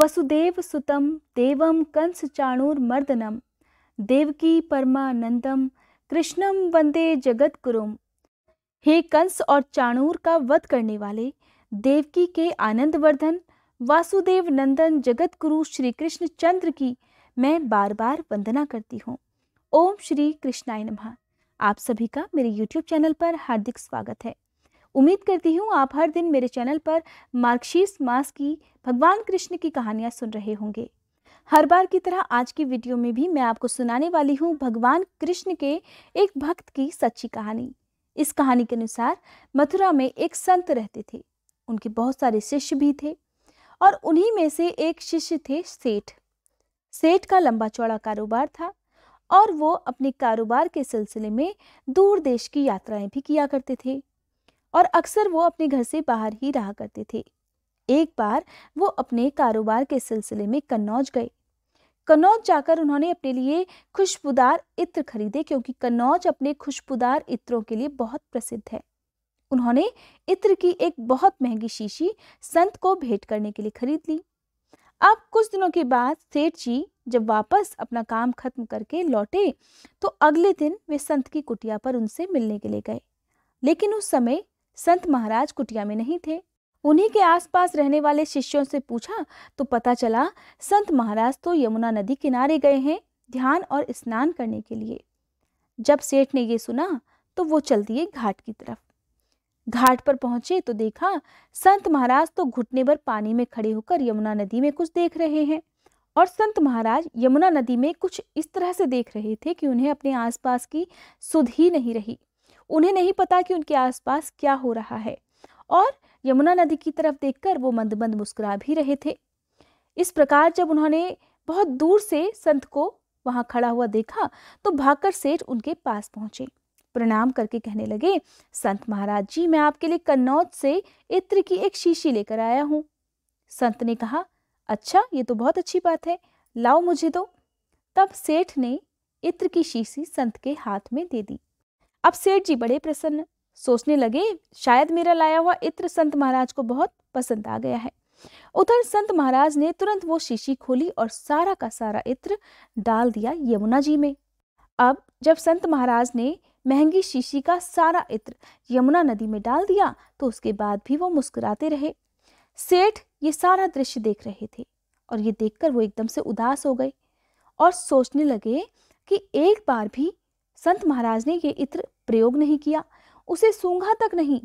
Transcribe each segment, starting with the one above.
वसुदेव सुतम देवम कंस चाणूर्मर्दनम देवकी परमानंदम कृष्णम वंदे जगत गुरुम हे कंस और चाणूर का वध करने वाले देवकी के आनंदवर्धन वासुदेव नंदन जगत गुरु श्री कृष्ण चंद्र की मैं बार बार वंदना करती हूँ ओम श्री कृष्णाय नमः आप सभी का मेरे YouTube चैनल पर हार्दिक स्वागत है उम्मीद करती हूँ आप हर दिन मेरे चैनल पर मार्कशीर्स मास की भगवान कृष्ण की कहानियाँ सुन रहे होंगे हर बार की तरह आज की वीडियो में भी मैं आपको सुनाने वाली हूँ भगवान कृष्ण के एक भक्त की सच्ची कहानी इस कहानी के अनुसार मथुरा में एक संत रहते थे उनके बहुत सारे शिष्य भी थे और उन्हीं में से एक शिष्य थे सेठ सेठ का लंबा चौड़ा कारोबार था और वो अपने कारोबार के सिलसिले में दूर देश की यात्राएं भी किया करते थे और अक्सर वो अपने घर से बाहर ही रहा करते थे एक बार वो अपने कारोबार के सिलसिले में कन्नौज गए कन्नौज जाकर उन्होंने अपने लिए खुशबूदार इत्र खरीदे क्योंकि कन्नौज अपने खुशबूदार इत्रों के लिए बहुत प्रसिद्ध है उन्होंने इत्र की एक बहुत महंगी शीशी संत को भेंट करने के लिए खरीद ली अब कुछ दिनों के बाद सेठ जी जब वापस अपना काम खत्म करके लौटे तो अगले दिन वे संत की कुटिया पर उनसे मिलने के लिए गए लेकिन उस समय संत महाराज कुटिया में नहीं थे उन्हीं के आसपास रहने वाले शिष्यों से पूछा तो पता चला संत महाराज तो यमुना नदी किनारे गए हैं ध्यान और स्नान करने के लिए जब सेठ ने ये सुना तो वो चल दिए घाट की तरफ घाट पर पहुंचे तो देखा संत महाराज तो घुटने भर पानी में खड़े होकर यमुना नदी में कुछ देख रहे हैं और संत महाराज यमुना नदी में कुछ इस तरह से देख रहे थे कि उन्हें अपने आसपास की सुध ही नहीं रही उन्हें नहीं पता कि उनके आसपास क्या हो रहा है और यमुना नदी की तरफ देखकर वो मंद मंद मुस्कुरा भी रहे थे इस प्रकार जब उन्होंने बहुत दूर से संत को वहां खड़ा हुआ देखा तो भागकर सेठ उनके पास पहुंचे प्रणाम करके कहने लगे संत महाराज जी मैं आपके लिए कन्नौज से इत्र की एक शीशी लेकर आया हूँ संत ने कहा अच्छा ये तो बहुत अच्छी बात है लाओ मुझे दो तब सेठ ने इत्र की शीशी संत के हाथ में दे दी अब सेठ जी बड़े प्रसन्न सोचने लगे शायद मेरा लाया हुआ इत्र संत महाराज को बहुत पसंद आ गया है उधर संत महाराज ने तुरंत वो शीशी खोली और सारा का सारा इत्र डाल दिया यमुना जी में अब जब संत महाराज ने महंगी शीशी का सारा इत्र यमुना नदी में डाल दिया तो उसके बाद भी वो मुस्कुराते रहे सेठ ये सारा दृश्य देख रहे थे और ये देखकर वो एकदम से उदास हो गए और सोचने लगे कि एक बार भी संत महाराज ने ये इत्र प्रयोग नहीं किया उसे सूंघा तक नहीं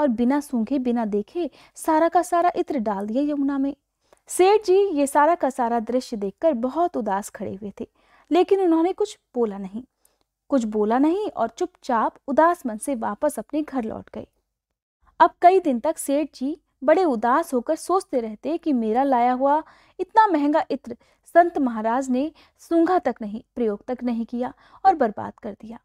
और बिना सूंघे बिना देखे सारा का सारा इत्र डाल दिया यमुना में सेठ जी ये सारा का सारा दृश्य देखकर बहुत उदास खड़े हुए थे लेकिन उन्होंने कुछ बोला नहीं कुछ बोला नहीं और चुपचाप उदास मन से वापस अपने घर लौट गए अब कई दिन तक सेठ जी बड़े उदास होकर सोचते रहते कि मेरा लाया हुआ इतना महंगा इत्र संत महाराज ने सूंघा तक नहीं प्रयोग तक नहीं किया और बर्बाद कर दिया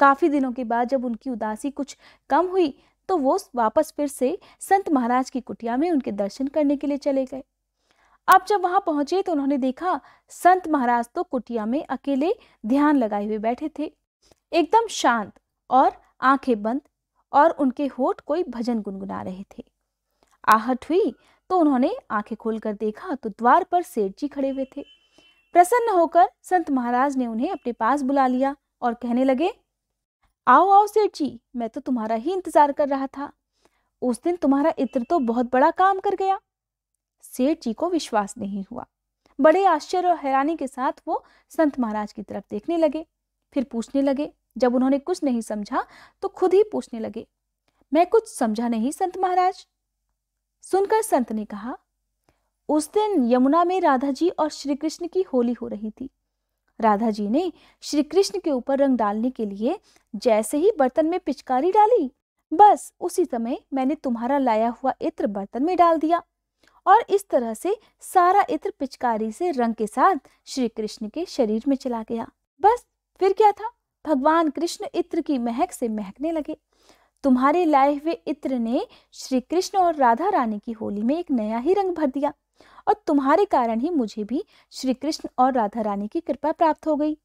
काफ़ी दिनों के बाद जब उनकी उदासी कुछ कम हुई तो वो वापस फिर से संत महाराज की कुटिया में उनके दर्शन करने के लिए चले गए अब जब वहां पहुंचे तो उन्होंने देखा संत महाराज तो कुटिया में अकेले ध्यान लगाए हुए बैठे थे एकदम शांत और आंखें बंद और उनके होठ कोई भजन गुनगुना रहे थे आहट हुई तो उन्होंने आंखें खोलकर देखा तो द्वार पर सेठ जी खड़े हुए थे प्रसन्न होकर संत महाराज ने उन्हें अपने पास बुला लिया और कहने लगे आओ आओ सेठ जी मैं तो तुम्हारा ही इंतजार कर रहा था उस दिन तुम्हारा इत्र तो बहुत बड़ा काम कर गया सेठ जी को विश्वास नहीं हुआ बड़े आश्चर्य और हैरानी के साथ वो संत महाराज की तरफ देखने लगे फिर पूछने लगे जब उन्होंने कुछ नहीं समझा तो खुद ही पूछने लगे मैं कुछ समझा नहीं संत महाराज सुनकर संत ने कहा उस दिन यमुना में राधा जी और श्री कृष्ण की होली हो रही थी राधा जी ने श्री कृष्ण के ऊपर रंग डालने के लिए जैसे ही बर्तन में पिचकारी डाली बस उसी समय मैंने तुम्हारा लाया हुआ इत्र बर्तन में डाल दिया और इस तरह से सारा इत्र पिचकारी से रंग के साथ श्री कृष्ण के शरीर में चला गया बस फिर क्या था भगवान कृष्ण इत्र की महक से महकने लगे तुम्हारे लाए हुए इत्र ने श्री कृष्ण और राधा रानी की होली में एक नया ही रंग भर दिया और तुम्हारे कारण ही मुझे भी श्री कृष्ण और राधा रानी की कृपा प्राप्त हो गई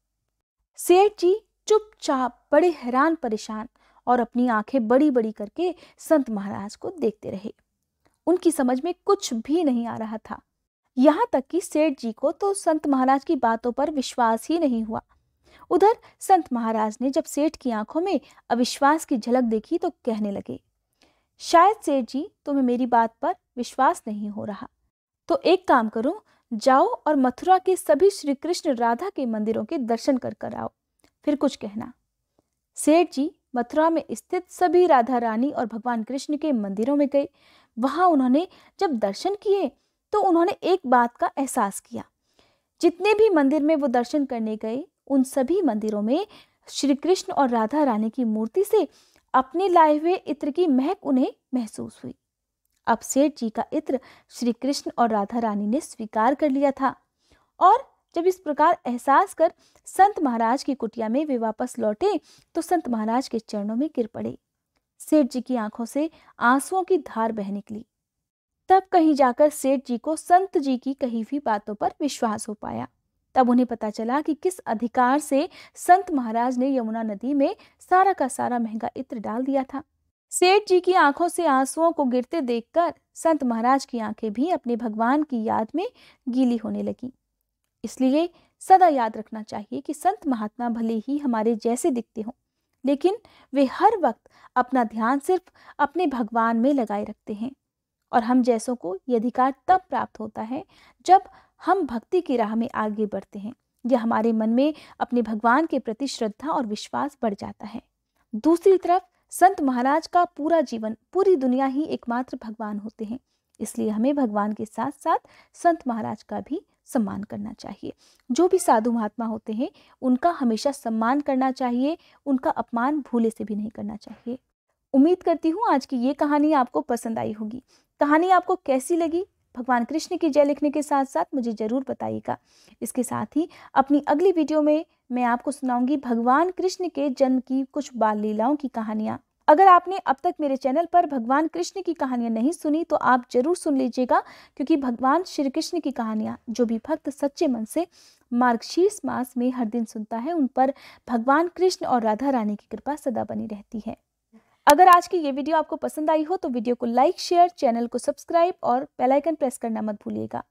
सेठ जी चुपचाप बड़े हैरान परेशान और अपनी आंखें बड़ी बड़ी करके संत महाराज को देखते रहे उनकी समझ में कुछ भी नहीं आ रहा था यहाँ तक कि सेठ जी को तो संत महाराज की बातों पर विश्वास ही नहीं हुआ उधर संत महाराज ने जब सेठ की आंखों में अविश्वास की झलक देखी तो कहने लगे शायद सेठ जी तुम्हें मेरी बात पर विश्वास नहीं हो रहा तो एक काम करो जाओ और मथुरा के सभी श्री कृष्ण राधा के मंदिरों के दर्शन कर कर आओ फिर कुछ कहना सेठ जी मथुरा में स्थित सभी राधा रानी और भगवान कृष्ण के मंदिरों में गए वहां उन्होंने जब दर्शन किए तो उन्होंने एक बात का एहसास किया जितने भी मंदिर में वो दर्शन करने गए उन सभी मंदिरों में श्री कृष्ण और राधा रानी की मूर्ति से अपने लाए हुए इत्र की महक उन्हें महसूस हुई अब सेठ जी का इत्र श्री कृष्ण और राधा रानी ने स्वीकार कर लिया था और जब इस प्रकार एहसास कर संत महाराज की कुटिया में वे वापस लौटे तो संत महाराज के चरणों में गिर पड़े सेठ जी की आंखों से आंसुओं की धार बह निकली तब कहीं जाकर सेठ जी को संत जी की कही हुई बातों पर विश्वास हो पाया तब उन्हें पता चला कि किस अधिकार से संत महाराज ने यमुना नदी में सारा का सारा महंगा इत्र डाल दिया था सेठ जी की आंखों से आंसुओं को गिरते देखकर संत महाराज की आंखें भी अपने भगवान की याद में गीली होने लगी इसलिए सदा याद रखना चाहिए कि संत महात्मा भले ही हमारे जैसे दिखते हों लेकिन वे हर वक्त अपना ध्यान सिर्फ अपने भगवान में लगाए रखते हैं और हम जैसों को ये अधिकार तब प्राप्त होता है जब हम भक्ति की राह में आगे बढ़ते हैं यह हमारे मन में अपने भगवान के प्रति श्रद्धा और विश्वास बढ़ जाता है दूसरी तरफ संत महाराज का पूरा जीवन पूरी दुनिया ही एकमात्र भगवान होते हैं इसलिए हमें भगवान के साथ साथ संत महाराज का भी सम्मान करना चाहिए जो भी साधु महात्मा होते हैं उनका हमेशा सम्मान करना चाहिए उनका अपमान भूले से भी नहीं करना चाहिए उम्मीद करती हूँ आज की ये कहानी आपको पसंद आई होगी कहानी आपको कैसी लगी भगवान कृष्ण की जय लिखने के साथ साथ मुझे ज़रूर बताइएगा इसके साथ ही अपनी अगली वीडियो में मैं आपको सुनाऊंगी भगवान कृष्ण के जन्म की कुछ बाल लीलाओं की कहानियाँ अगर आपने अब तक मेरे चैनल पर भगवान कृष्ण की कहानियाँ नहीं सुनी तो आप ज़रूर सुन लीजिएगा क्योंकि भगवान श्री कृष्ण की कहानियाँ जो भी भक्त सच्चे मन से मार्गशीर्ष मास में हर दिन सुनता है उन पर भगवान कृष्ण और राधा रानी की कृपा सदा बनी रहती है अगर आज की ये वीडियो आपको पसंद आई हो तो वीडियो को लाइक शेयर चैनल को सब्सक्राइब और बेल आइकन प्रेस करना मत भूलिएगा